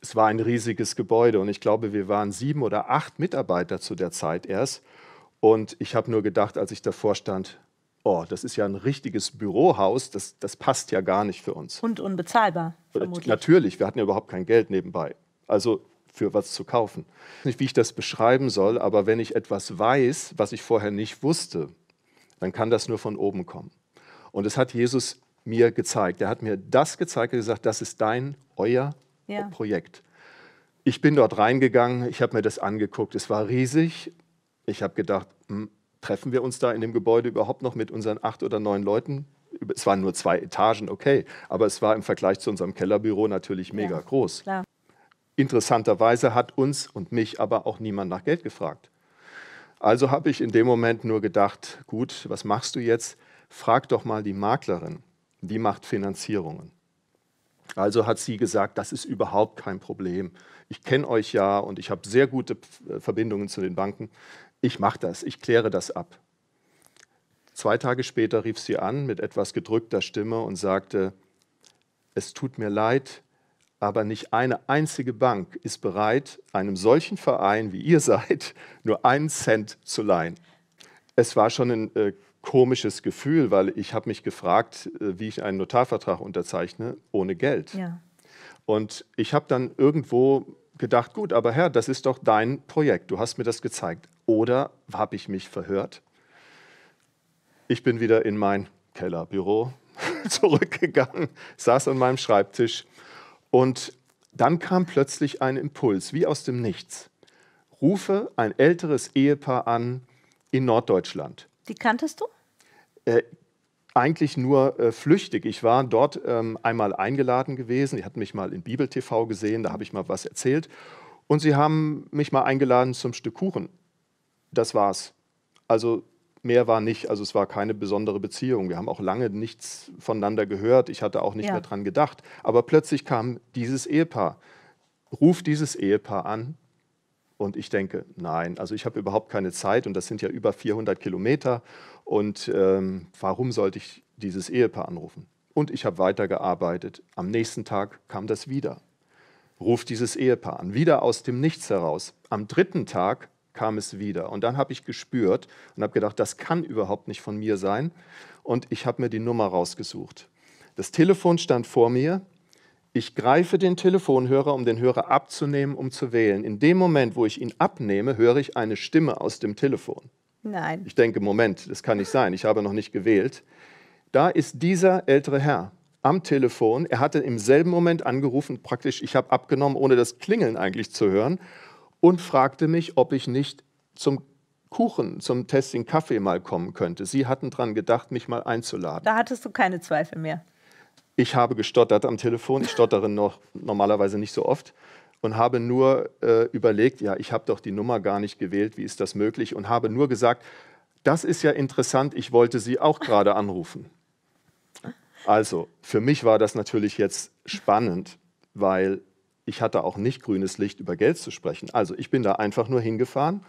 Es war ein riesiges Gebäude und ich glaube, wir waren sieben oder acht Mitarbeiter zu der Zeit erst. Und ich habe nur gedacht, als ich davor stand, oh, das ist ja ein richtiges Bürohaus, das, das passt ja gar nicht für uns. Und unbezahlbar. Vermutlich. Natürlich, wir hatten ja überhaupt kein Geld nebenbei. Also für was zu kaufen. Ich weiß Nicht, wie ich das beschreiben soll, aber wenn ich etwas weiß, was ich vorher nicht wusste, dann kann das nur von oben kommen. Und es hat Jesus mir gezeigt. Er hat mir das gezeigt, und gesagt, das ist dein, euer ja. Projekt. Ich bin dort reingegangen, ich habe mir das angeguckt. Es war riesig. Ich habe gedacht, hm, treffen wir uns da in dem Gebäude überhaupt noch mit unseren acht oder neun Leuten? Es waren nur zwei Etagen, okay, aber es war im Vergleich zu unserem Kellerbüro natürlich mega ja, groß. Klar. Interessanterweise hat uns und mich aber auch niemand nach Geld gefragt. Also habe ich in dem Moment nur gedacht, gut, was machst du jetzt? Frag doch mal die Maklerin, die macht Finanzierungen. Also hat sie gesagt, das ist überhaupt kein Problem. Ich kenne euch ja und ich habe sehr gute äh, Verbindungen zu den Banken. Ich mache das, ich kläre das ab. Zwei Tage später rief sie an mit etwas gedrückter Stimme und sagte, es tut mir leid, aber nicht eine einzige Bank ist bereit, einem solchen Verein, wie ihr seid, nur einen Cent zu leihen. Es war schon ein äh, komisches Gefühl, weil ich habe mich gefragt, äh, wie ich einen Notarvertrag unterzeichne ohne Geld. Ja. Und ich habe dann irgendwo gedacht, gut, aber Herr, das ist doch dein Projekt, du hast mir das gezeigt. Oder habe ich mich verhört? Ich bin wieder in mein Kellerbüro zurückgegangen, saß an meinem Schreibtisch und dann kam plötzlich ein Impuls, wie aus dem Nichts. Rufe ein älteres Ehepaar an in Norddeutschland. Die kanntest du? Äh, eigentlich nur äh, flüchtig. Ich war dort ähm, einmal eingeladen gewesen. Die hatten mich mal in Bibel TV gesehen, da habe ich mal was erzählt. Und sie haben mich mal eingeladen zum Stück Kuchen. Das war's. Also mehr war nicht. Also es war keine besondere Beziehung. Wir haben auch lange nichts voneinander gehört. Ich hatte auch nicht ja. mehr dran gedacht. Aber plötzlich kam dieses Ehepaar. Ruf dieses Ehepaar an, und ich denke, nein, also ich habe überhaupt keine Zeit und das sind ja über 400 Kilometer und ähm, warum sollte ich dieses Ehepaar anrufen? Und ich habe weitergearbeitet. Am nächsten Tag kam das wieder. Ruf dieses Ehepaar an, wieder aus dem Nichts heraus. Am dritten Tag kam es wieder. Und dann habe ich gespürt und habe gedacht, das kann überhaupt nicht von mir sein. Und ich habe mir die Nummer rausgesucht. Das Telefon stand vor mir, ich greife den Telefonhörer, um den Hörer abzunehmen, um zu wählen. In dem Moment, wo ich ihn abnehme, höre ich eine Stimme aus dem Telefon. Nein. Ich denke, Moment, das kann nicht sein, ich habe noch nicht gewählt. Da ist dieser ältere Herr am Telefon. Er hatte im selben Moment angerufen, praktisch, ich habe abgenommen, ohne das Klingeln eigentlich zu hören, und fragte mich, ob ich nicht zum Kuchen, zum Testing Kaffee mal kommen könnte. Sie hatten daran gedacht, mich mal einzuladen. Da hattest du keine Zweifel mehr. Ich habe gestottert am Telefon. Ich stottere noch normalerweise nicht so oft und habe nur äh, überlegt, ja, ich habe doch die Nummer gar nicht gewählt, wie ist das möglich? Und habe nur gesagt, das ist ja interessant, ich wollte Sie auch gerade anrufen. Also, für mich war das natürlich jetzt spannend, weil ich hatte auch nicht grünes Licht, über Geld zu sprechen. Also, ich bin da einfach nur hingefahren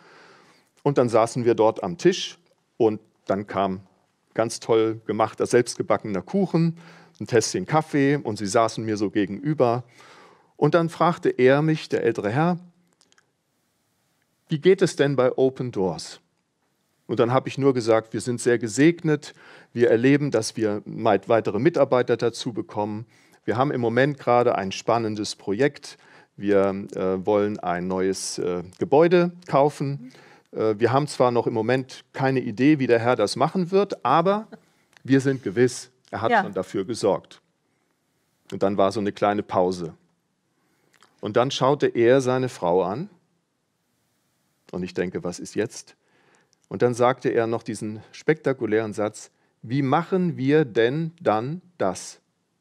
und dann saßen wir dort am Tisch und dann kam ganz toll gemachter, selbstgebackener Kuchen ein Tässchen Kaffee und sie saßen mir so gegenüber. Und dann fragte er mich, der ältere Herr, wie geht es denn bei Open Doors? Und dann habe ich nur gesagt, wir sind sehr gesegnet, wir erleben, dass wir weitere Mitarbeiter dazu bekommen. Wir haben im Moment gerade ein spannendes Projekt. Wir äh, wollen ein neues äh, Gebäude kaufen. Äh, wir haben zwar noch im Moment keine Idee, wie der Herr das machen wird, aber wir sind gewiss, er hat ja. schon dafür gesorgt. Und dann war so eine kleine Pause. Und dann schaute er seine Frau an. Und ich denke, was ist jetzt? Und dann sagte er noch diesen spektakulären Satz, wie machen wir denn dann das?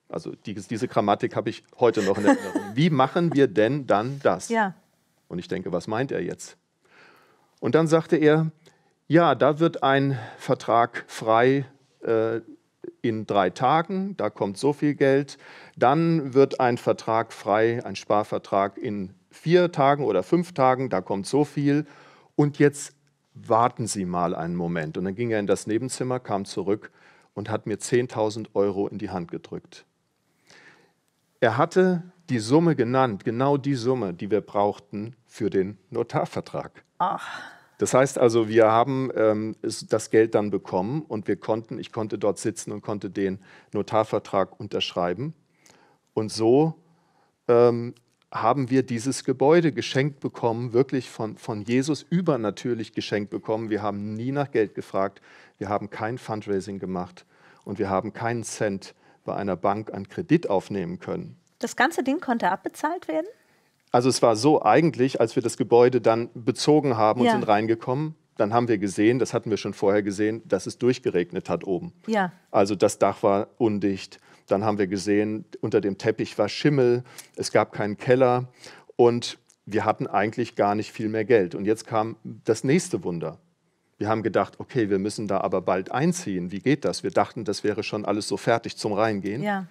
Also die, diese Grammatik habe ich heute noch in Erinnerung. wie machen wir denn dann das? Ja. Und ich denke, was meint er jetzt? Und dann sagte er, ja, da wird ein Vertrag frei, äh, in drei Tagen, da kommt so viel Geld. Dann wird ein Vertrag frei, ein Sparvertrag in vier Tagen oder fünf Tagen, da kommt so viel. Und jetzt warten Sie mal einen Moment. Und dann ging er in das Nebenzimmer, kam zurück und hat mir 10.000 Euro in die Hand gedrückt. Er hatte die Summe genannt, genau die Summe, die wir brauchten für den Notarvertrag. Ach. Das heißt also, wir haben ähm, das Geld dann bekommen und wir konnten, ich konnte dort sitzen und konnte den Notarvertrag unterschreiben. Und so ähm, haben wir dieses Gebäude geschenkt bekommen, wirklich von, von Jesus übernatürlich geschenkt bekommen. Wir haben nie nach Geld gefragt, wir haben kein Fundraising gemacht und wir haben keinen Cent bei einer Bank an Kredit aufnehmen können. Das ganze Ding konnte abbezahlt werden? Also es war so eigentlich, als wir das Gebäude dann bezogen haben und ja. sind reingekommen, dann haben wir gesehen, das hatten wir schon vorher gesehen, dass es durchgeregnet hat oben. Ja. Also das Dach war undicht. Dann haben wir gesehen, unter dem Teppich war Schimmel, es gab keinen Keller und wir hatten eigentlich gar nicht viel mehr Geld. Und jetzt kam das nächste Wunder. Wir haben gedacht, okay, wir müssen da aber bald einziehen. Wie geht das? Wir dachten, das wäre schon alles so fertig zum Reingehen. Ja.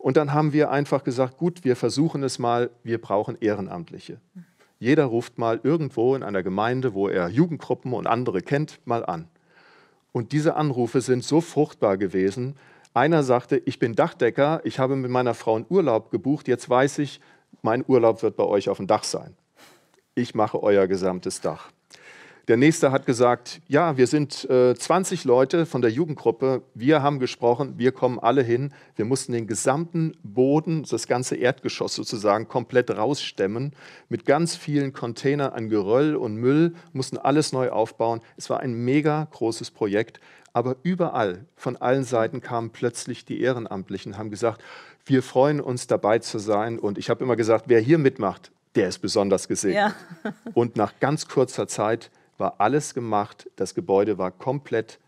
Und dann haben wir einfach gesagt, gut, wir versuchen es mal, wir brauchen Ehrenamtliche. Jeder ruft mal irgendwo in einer Gemeinde, wo er Jugendgruppen und andere kennt, mal an. Und diese Anrufe sind so fruchtbar gewesen. Einer sagte, ich bin Dachdecker, ich habe mit meiner Frau einen Urlaub gebucht, jetzt weiß ich, mein Urlaub wird bei euch auf dem Dach sein. Ich mache euer gesamtes Dach. Der nächste hat gesagt, ja, wir sind äh, 20 Leute von der Jugendgruppe, wir haben gesprochen, wir kommen alle hin. Wir mussten den gesamten Boden, das ganze Erdgeschoss sozusagen, komplett rausstemmen, mit ganz vielen Containern an Geröll und Müll, mussten alles neu aufbauen. Es war ein mega großes Projekt. Aber überall, von allen Seiten kamen plötzlich die Ehrenamtlichen, haben gesagt, wir freuen uns dabei zu sein. Und ich habe immer gesagt, wer hier mitmacht, der ist besonders gesehen. Ja. und nach ganz kurzer Zeit war alles gemacht. Das Gebäude war komplett,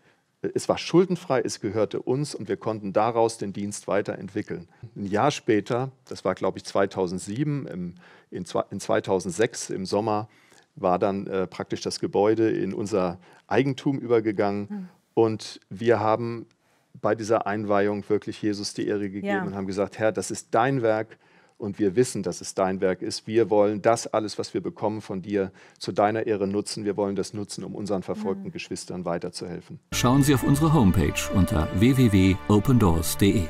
äh, es war schuldenfrei, es gehörte uns und wir konnten daraus den Dienst weiterentwickeln. Ein Jahr später, das war glaube ich 2007, im, in, in 2006 im Sommer, war dann äh, praktisch das Gebäude in unser Eigentum übergegangen. Mhm. Und wir haben bei dieser Einweihung wirklich Jesus die Ehre gegeben ja. und haben gesagt, Herr, das ist dein Werk, und wir wissen, dass es dein Werk ist. Wir wollen das alles, was wir bekommen von dir, zu deiner Ehre nutzen. Wir wollen das nutzen, um unseren verfolgten Geschwistern weiterzuhelfen. Schauen Sie auf unsere Homepage unter www.opendoors.de.